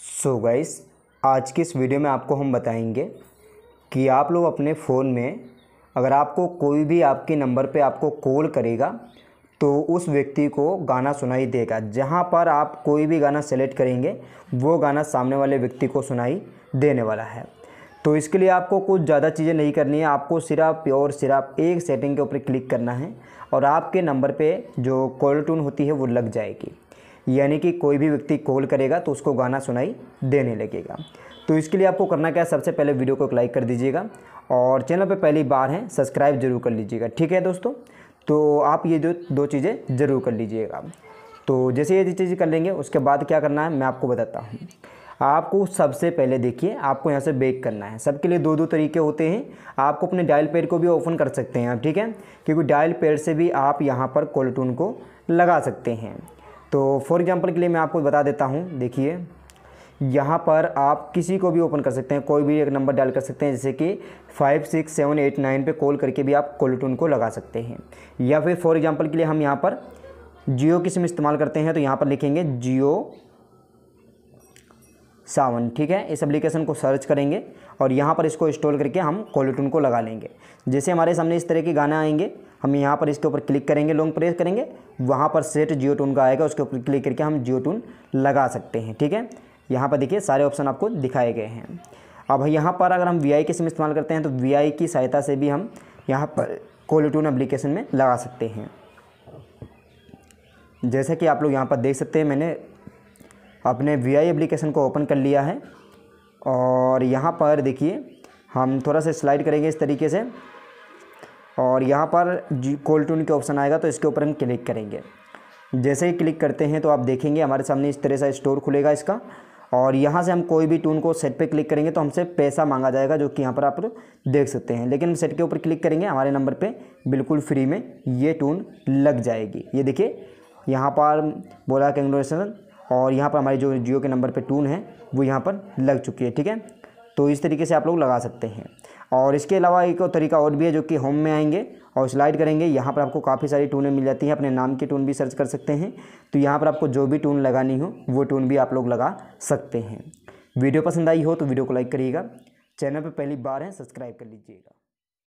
सो so guys आज की इस वीडियो में आपको हम बताएंगे कि आप लोग अपने फ़ोन में अगर आपको कोई भी आपके नंबर पे आपको कॉल करेगा तो उस व्यक्ति को गाना सुनाई देगा जहाँ पर आप कोई भी गाना सेलेक्ट करेंगे वो गाना सामने वाले व्यक्ति को सुनाई देने वाला है तो इसके लिए आपको कुछ ज़्यादा चीज़ें नहीं करनी है आपको सिर्फ प्योर सिर्फ एक सेटिंग के ऊपर क्लिक करना है और आपके नंबर पे जो कॉल टून होती है वो लग जाएगी यानी कि कोई भी व्यक्ति कॉल करेगा तो उसको गाना सुनाई देने लगेगा तो इसके लिए आपको करना क्या है सबसे पहले वीडियो को एक लाइक कर दीजिएगा और चैनल पर पहली बार हैं सब्सक्राइब जरूर कर लीजिएगा ठीक है दोस्तों तो आप ये जो दो चीज़ें ज़रूर कर लीजिएगा तो जैसे ये चीज़ें कर लेंगे उसके बाद क्या करना है मैं आपको बताता हूँ आपको सबसे पहले देखिए आपको यहाँ से बेक करना है सबके लिए दो दो तरीके होते हैं आपको अपने डायल पेड को भी ओपन कर सकते हैं आप ठीक है क्योंकि डायल पेड से भी आप यहाँ पर कोल्टून को लगा सकते हैं तो फॉर एग्ज़ाम्पल के लिए मैं आपको बता देता हूँ देखिए यहाँ पर आप किसी को भी ओपन कर सकते हैं कोई भी एक नंबर डायल कर सकते हैं जैसे कि five six seven eight nine पर कॉल करके भी आप कॉल टून को लगा सकते हैं या फिर फॉर एग्ज़ाम्पल के लिए हम यहाँ पर जियो की सिम इस्तेमाल करते हैं तो यहाँ पर लिखेंगे जियो सावन ठीक है इस एप्लीकेशन को सर्च करेंगे और यहाँ पर इसको इंस्टॉल करके हम कॉलोटून को लगा लेंगे जैसे हमारे सामने इस तरह के गाना आएंगे हम यहाँ पर इसके ऊपर क्लिक करेंगे लॉन्ग प्रेस करेंगे वहाँ पर सेट जियो टून का आएगा उसके ऊपर क्लिक करके हम जियो टून लगा सकते हैं ठीक है यहाँ पर देखिए सारे ऑप्शन आपको दिखाए गए हैं अब यहाँ पर अगर हम वी की सिम इस्तेमाल करते हैं तो वी की सहायता से भी हम यहाँ पर टून एप्लीकेशन में लगा सकते हैं जैसा कि आप लोग यहाँ पर देख सकते हैं मैंने अपने वी आई एप्लीकेशन को ओपन कर लिया है और यहाँ पर देखिए हम थोड़ा सा स्लाइड करेंगे इस तरीके से और यहाँ पर कोल टून के ऑप्शन आएगा तो इसके ऊपर हम क्लिक करेंगे जैसे ही क्लिक करते हैं तो आप देखेंगे हमारे सामने इस तरह सा स्टोर खुलेगा इसका और यहाँ से हम कोई भी टून को सेट पे क्लिक करेंगे तो हमसे पैसा मांगा जाएगा जो कि यहाँ पर आप देख सकते हैं लेकिन हम सेट के ऊपर क्लिक करेंगे हमारे नंबर पे बिल्कुल फ्री में ये टून लग जाएगी ये देखिए यहाँ पर बोला कंग्रेचुलेसन और यहाँ पर हमारे जो जियो के नंबर पर टून है वो यहाँ पर लग चुकी है ठीक है तो इस तरीके से आप लोग लगा सकते हैं और इसके अलावा एक और तरीका और भी है जो कि होम में आएंगे और स्लाइड करेंगे यहाँ पर आपको काफ़ी सारी टूनें मिल जाती हैं अपने नाम की टून भी सर्च कर सकते हैं तो यहाँ पर आपको जो भी टून लगानी हो वो टून भी आप लोग लगा सकते हैं वीडियो पसंद आई हो तो वीडियो को लाइक करिएगा चैनल पर पहली बार है सब्सक्राइब कर लीजिएगा